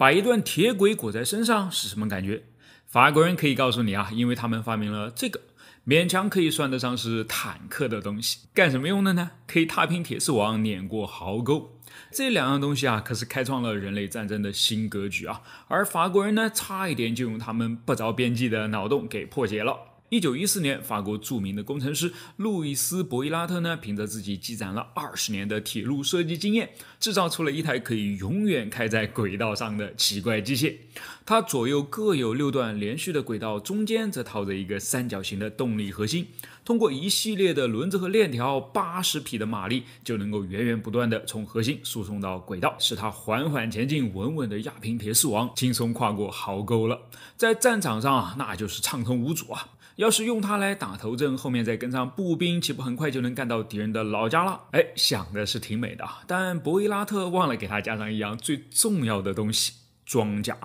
把一段铁轨裹在身上是什么感觉？法国人可以告诉你啊，因为他们发明了这个，勉强可以算得上是坦克的东西。干什么用的呢？可以踏平铁丝网，碾过壕沟。这两样东西啊，可是开创了人类战争的新格局啊。而法国人呢，差一点就用他们不着边际的脑洞给破解了。一九一四年，法国著名的工程师路易斯·博伊拉特呢，凭着自己积攒了二十年的铁路设计经验，制造出了一台可以永远开在轨道上的奇怪机械。它左右各有六段连续的轨道，中间则套着一个三角形的动力核心。通过一系列的轮子和链条，八十匹的马力就能够源源不断的从核心输送到轨道，使它缓缓前进，稳稳的压平铁丝网，轻松跨过壕沟了。在战场上啊，那就是畅通无阻啊！要是用它来打头阵，后面再跟上步兵，岂不很快就能干到敌人的老家了？哎，想的是挺美的，但博伊拉特忘了给他加上一样最重要的东西——装甲。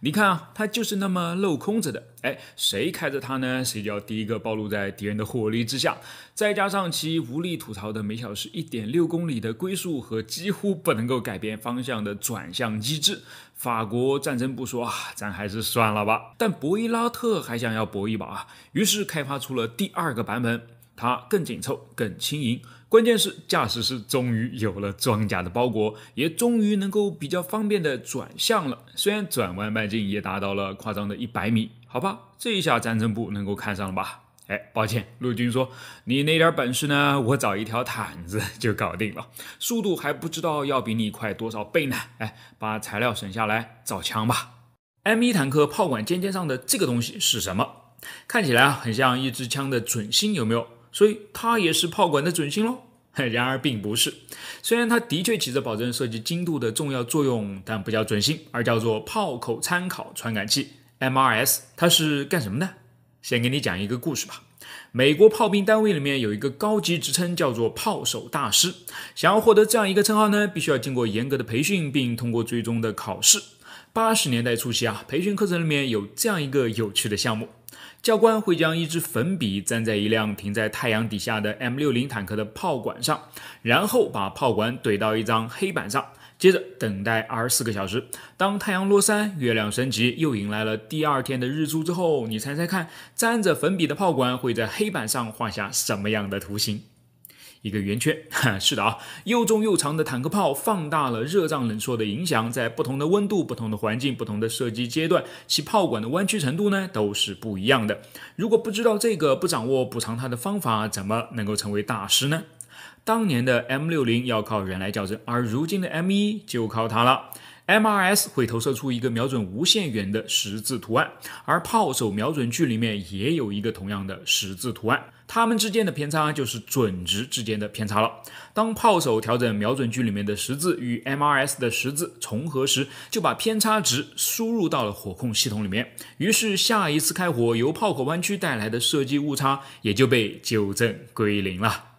你看啊，它就是那么镂空着的，哎，谁开着它呢？谁就要第一个暴露在敌人的火力之下。再加上其无力吐槽的每小时一点六公里的龟速和几乎不能够改变方向的转向机制，法国战争不说啊，咱还是算了吧。但博伊拉特还想要搏一把啊，于是开发出了第二个版本，它更紧凑，更轻盈。关键是驾驶室终于有了装甲的包裹，也终于能够比较方便的转向了。虽然转弯半径也达到了夸张的一百米，好吧，这一下战争部能够看上了吧？哎，抱歉，陆军说你那点本事呢？我找一条毯子就搞定了，速度还不知道要比你快多少倍呢。哎，把材料省下来造枪吧。M 一坦克炮管尖尖上的这个东西是什么？看起来啊，很像一支枪的准心，有没有？所以它也是炮管的准星喽？然而并不是，虽然它的确起着保证射击精度的重要作用，但不叫准星，而叫做炮口参考传感器 （MRS）。它是干什么的？先给你讲一个故事吧。美国炮兵单位里面有一个高级职称叫做炮手大师。想要获得这样一个称号呢，必须要经过严格的培训，并通过最终的考试。八十年代初期啊，培训课程里面有这样一个有趣的项目。教官会将一支粉笔粘在一辆停在太阳底下的 M 六零坦克的炮管上，然后把炮管怼到一张黑板上，接着等待二十四个小时。当太阳落山、月亮升起，又迎来了第二天的日出之后，你猜猜看，粘着粉笔的炮管会在黑板上画下什么样的图形？一个圆圈，是的啊，又重又长的坦克炮放大了热胀冷缩的影响，在不同的温度、不同的环境、不同的射击阶段，其炮管的弯曲程度呢都是不一样的。如果不知道这个，不掌握补偿它的方法，怎么能够成为大师呢？当年的 M 六零要靠人来校正，而如今的 M 一就靠它了。MRS 会投射出一个瞄准无限远的十字图案，而炮手瞄准距里面也有一个同样的十字图案，它们之间的偏差就是准值之间的偏差了。当炮手调整瞄准距里面的十字与 MRS 的十字重合时，就把偏差值输入到了火控系统里面，于是下一次开火由炮口弯曲带来的射击误差也就被纠正归零了。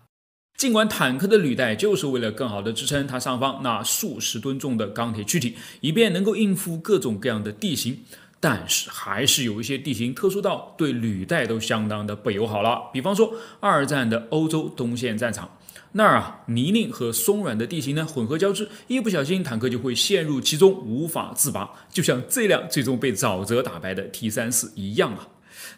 尽管坦克的履带就是为了更好的支撑它上方那数十吨重的钢铁躯体，以便能够应付各种各样的地形，但是还是有一些地形特殊到对履带都相当的不友好了。比方说二战的欧洲东线战场，那儿啊泥泞和松软的地形呢混合交织，一不小心坦克就会陷入其中无法自拔，就像这辆最终被沼泽打败的 T 三四一样啊。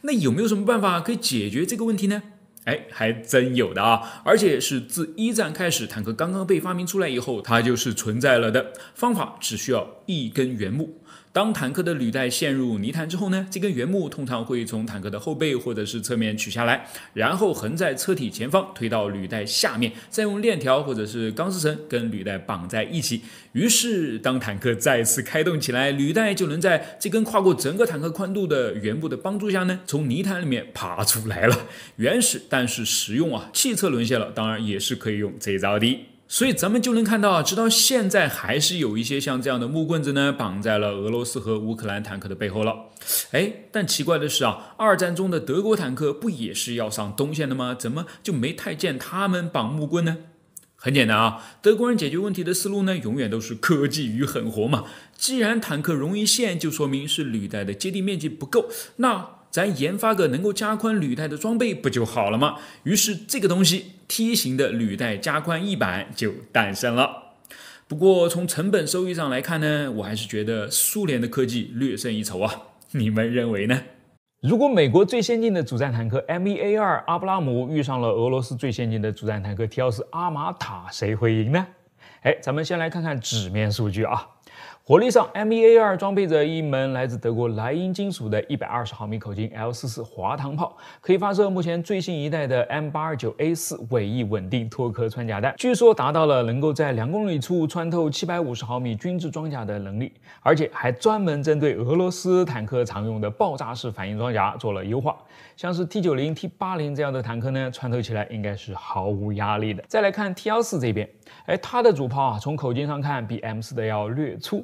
那有没有什么办法可以解决这个问题呢？哎，还真有的啊！而且是自一战开始，坦克刚刚被发明出来以后，它就是存在了的。方法只需要一根原木。当坦克的履带陷入泥潭之后呢，这根原木通常会从坦克的后背或者是侧面取下来，然后横在车体前方，推到履带下面，再用链条或者是钢丝绳跟履带绑在一起。于是，当坦克再次开动起来，履带就能在这根跨过整个坦克宽度的原木的帮助下呢，从泥潭里面爬出来了。原始，但是实用啊！汽车沦陷了，当然也是可以用这招的。所以咱们就能看到直到现在还是有一些像这样的木棍子呢，绑在了俄罗斯和乌克兰坦克的背后了。哎，但奇怪的是啊，二战中的德国坦克不也是要上东线的吗？怎么就没太见他们绑木棍呢？很简单啊，德国人解决问题的思路呢，永远都是科技与狠活嘛。既然坦克容易陷，就说明是履带的接地面积不够。那咱研发个能够加宽履带的装备不就好了吗？于是这个东西，梯形的履带加宽翼板就诞生了。不过从成本收益上来看呢，我还是觉得苏联的科技略胜一筹啊。你们认为呢？如果美国最先进的主战坦克 M1A2 阿布拉姆遇上了俄罗斯最先进的主战坦克 T-14 阿玛塔，谁会赢呢？哎，咱们先来看看纸面数据啊。火力上，M1A2 装备着一门来自德国莱茵金属的120毫米口径 L44 滑膛炮，可以发射目前最新一代的 M829A4 尾翼稳定脱壳穿甲弹，据说达到了能够在两公里处穿透750毫米均质装甲的能力，而且还专门针对俄罗斯坦克常用的爆炸式反应装甲做了优化，像是 T90、T80 这样的坦克呢，穿透起来应该是毫无压力的。再来看 T14 这边，哎，它的主炮啊，从口径上看比 M4 的要略粗。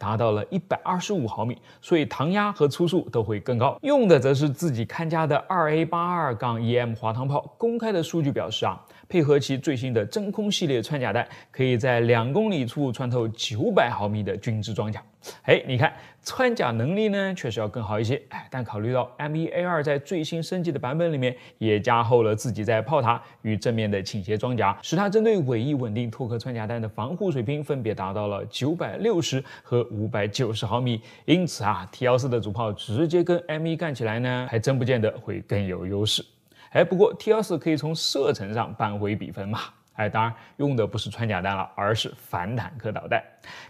达到了一百二十五毫米，所以膛压和初速都会更高。用的则是自己看家的二 A 八二杠 EM 滑膛炮。公开的数据表示啊，配合其最新的真空系列穿甲弹，可以在两公里处穿透九百毫米的均质装甲。哎，你看穿甲能力呢，确实要更好一些。哎，但考虑到 M 一 A 二在最新升级的版本里面也加厚了自己在炮塔与正面的倾斜装甲，使它针对尾翼稳定脱壳穿甲弹的防护水平分别达到了九百六十和。五百九十毫米，因此啊 t 幺四的主炮直接跟 m 一干起来呢，还真不见得会更有优势。哎，不过 t 幺四可以从射程上扳回比分嘛。哎，当然用的不是穿甲弹了，而是反坦克导弹。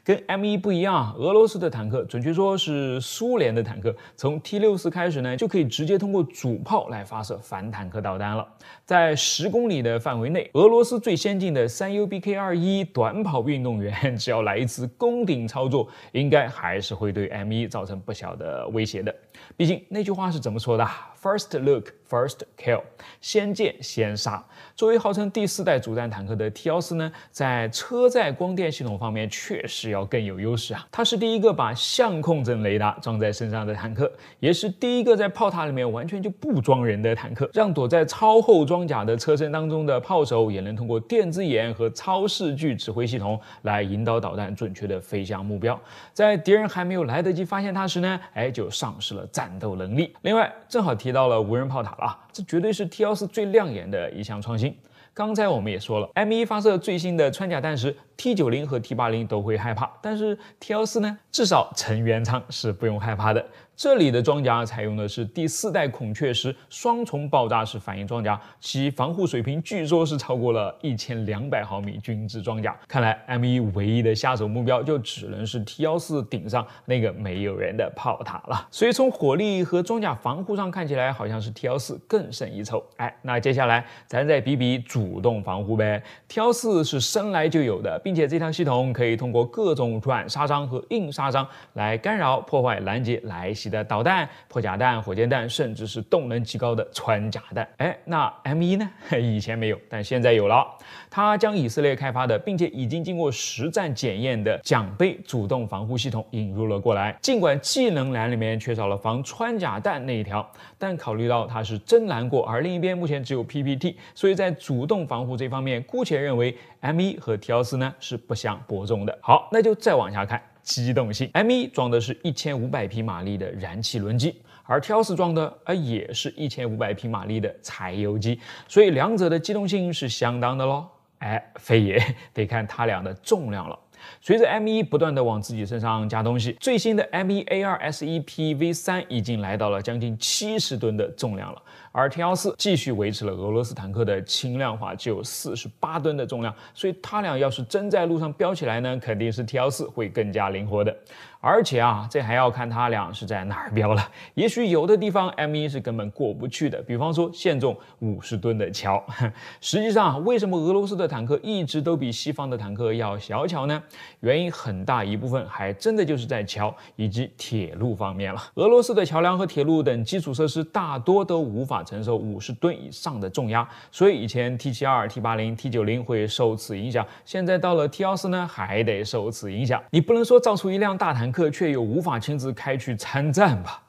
跟 M1 不一样啊，俄罗斯的坦克，准确说是苏联的坦克，从 T64 开始呢，就可以直接通过主炮来发射反坦克导弹了。在十公里的范围内，俄罗斯最先进的 3UBK21 短跑运动员，只要来一次攻顶操作，应该还是会对 M1 造成不小的威胁的。毕竟那句话是怎么说的？First look, first kill，先见先杀。作为号称第四代主战坦克的 T14 呢，在车载光电系统方面确也是要更有优势啊！它是第一个把相控阵雷达装在身上的坦克，也是第一个在炮塔里面完全就不装人的坦克，让躲在超厚装甲的车身当中的炮手也能通过电子眼和超视距指挥系统来引导导弹准确的飞向目标，在敌人还没有来得及发现它时呢，哎，就丧失了战斗能力。另外，正好提到了无人炮塔了啊，这绝对是 T14 最亮眼的一项创新。刚才我们也说了，M1 发射最新的穿甲弹时，T90 和 T80 都会害怕，但是 T14 呢，至少乘员舱是不用害怕的。这里的装甲采用的是第四代孔雀石双重爆炸式反应装甲，其防护水平据说是超过了一千两百毫米均质装甲。看来 M1 唯一的下手目标就只能是 T14 顶上那个没有人的炮塔了。所以从火力和装甲防护上看起来，好像是 T14 更胜一筹。哎，那接下来咱再比比主。主动防护呗，挑刺是生来就有的，并且这套系统可以通过各种软杀伤和硬杀伤来干扰、破坏、拦截来袭的导弹、破甲弹、火箭弹，甚至是动能极高的穿甲弹。哎，那 M 一呢？以前没有，但现在有了。它将以色列开发的，并且已经经过实战检验的奖杯主动防护系统引入了过来。尽管技能栏里面缺少了防穿甲弹那一条，但考虑到它是真蓝过，而另一边目前只有 PPT，所以在主动防护这方面，姑且认为 M1 和 t 1 4呢是不相伯仲的。好，那就再往下看机动性。M1 装的是一千五百匹马力的燃气轮机，而 t 1 4装的哎也是一千五百匹马力的柴油机，所以两者的机动性是相当的喽。哎，非也，得看它俩的重量了。随着 M1 不断的往自己身上加东西，最新的 M1A2 SEP V3 已经来到了将近七十吨的重量了。而 T 幺四继续维持了俄罗斯坦克的轻量化，只有四十八吨的重量，所以它俩要是真在路上飙起来呢，肯定是 T 幺四会更加灵活的。而且啊，这还要看它俩是在哪儿飙了。也许有的地方 M 一是根本过不去的，比方说限重五十吨的桥。实际上，为什么俄罗斯的坦克一直都比西方的坦克要小巧呢？原因很大一部分还真的就是在桥以及铁路方面了。俄罗斯的桥梁和铁路等基础设施大多都无法。承受五十吨以上的重压，所以以前 T72、T80、T90 会受此影响，现在到了 t 1四4呢，还得受此影响。你不能说造出一辆大坦克，却又无法亲自开去参战吧？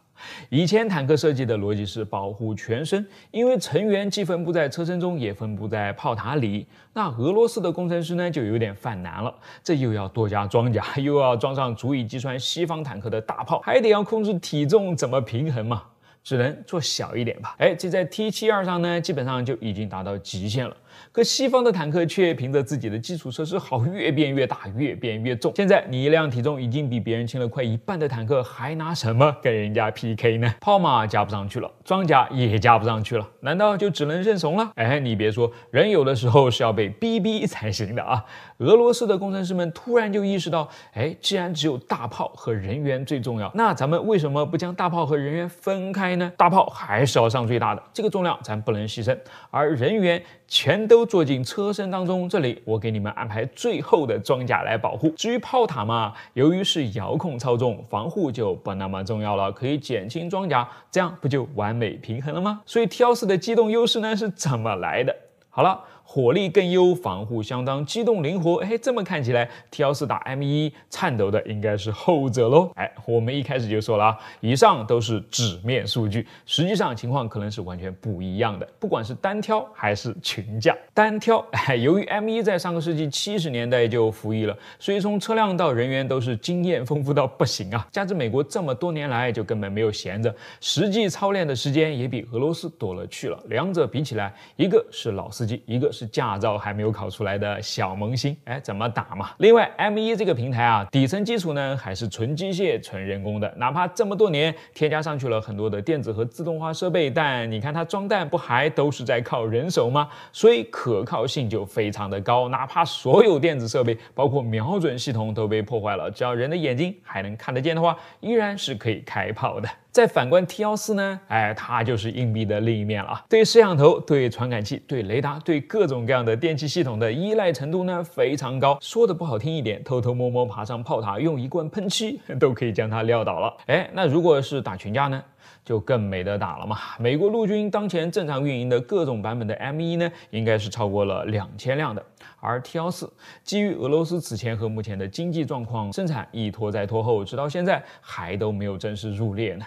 以前坦克设计的逻辑是保护全身，因为成员既分布在车身中，也分布在炮塔里。那俄罗斯的工程师呢，就有点犯难了：这又要多加装甲，又要装上足以击穿西方坦克的大炮，还得要控制体重，怎么平衡嘛？只能做小一点吧。哎，这在 T72 上呢，基本上就已经达到极限了。可西方的坦克却凭着自己的基础设施好，越变越大，越变越重。现在你一辆体重已经比别人轻了快一半的坦克，还拿什么跟人家 PK 呢？炮马加不上去了，装甲也加不上去了，难道就只能认怂了？哎，你别说，人有的时候是要被逼逼才行的啊。俄罗斯的工程师们突然就意识到，哎，既然只有大炮和人员最重要，那咱们为什么不将大炮和人员分开？大炮还是要上最大的，这个重量咱不能牺牲，而人员全都坐进车身当中，这里我给你们安排最厚的装甲来保护。至于炮塔嘛，由于是遥控操纵，防护就不那么重要了，可以减轻装甲，这样不就完美平衡了吗？所以 t 幺四的机动优势呢是怎么来的？好了。火力更优，防护相当，机动灵活。哎，这么看起来，T-14 打 M-1，颤抖的应该是后者喽。哎，我们一开始就说了啊，以上都是纸面数据，实际上情况可能是完全不一样的。不管是单挑还是群架，单挑，哎，由于 M-1 在上个世纪七十年代就服役了，所以从车辆到人员都是经验丰富到不行啊。加之美国这么多年来就根本没有闲着，实际操练的时间也比俄罗斯多了去了。两者比起来，一个是老司机，一个是。是驾照还没有考出来的小萌新，哎，怎么打嘛？另外，M 一这个平台啊，底层基础呢还是纯机械、纯人工的。哪怕这么多年添加上去了很多的电子和自动化设备，但你看它装弹不还都是在靠人手吗？所以可靠性就非常的高。哪怕所有电子设备，包括瞄准系统都被破坏了，只要人的眼睛还能看得见的话，依然是可以开炮的。再反观 T 幺四呢，哎，它就是硬币的另一面了啊。对摄像头、对传感器、对雷达、对各种各样的电气系统的依赖程度呢非常高。说的不好听一点，偷偷摸摸爬上炮塔用一罐喷漆都可以将它撂倒了。哎，那如果是打群架呢，就更没得打了嘛。美国陆军当前正常运营的各种版本的 M 一呢，应该是超过了两千辆的。而 T 幺四基于俄罗斯此前和目前的经济状况，生产一拖再拖后，直到现在还都没有正式入列呢。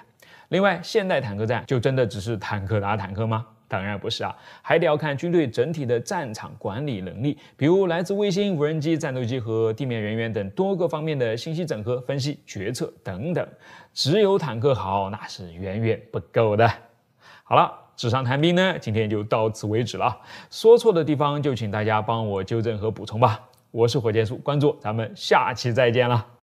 另外，现代坦克战就真的只是坦克打坦克吗？当然不是啊，还得要看军队整体的战场管理能力，比如来自卫星、无人机、战斗机和地面人员等多个方面的信息整合、分析、决策等等。只有坦克好，那是远远不够的。好了，纸上谈兵呢，今天就到此为止了。说错的地方，就请大家帮我纠正和补充吧。我是火箭叔，关注咱们下期再见了。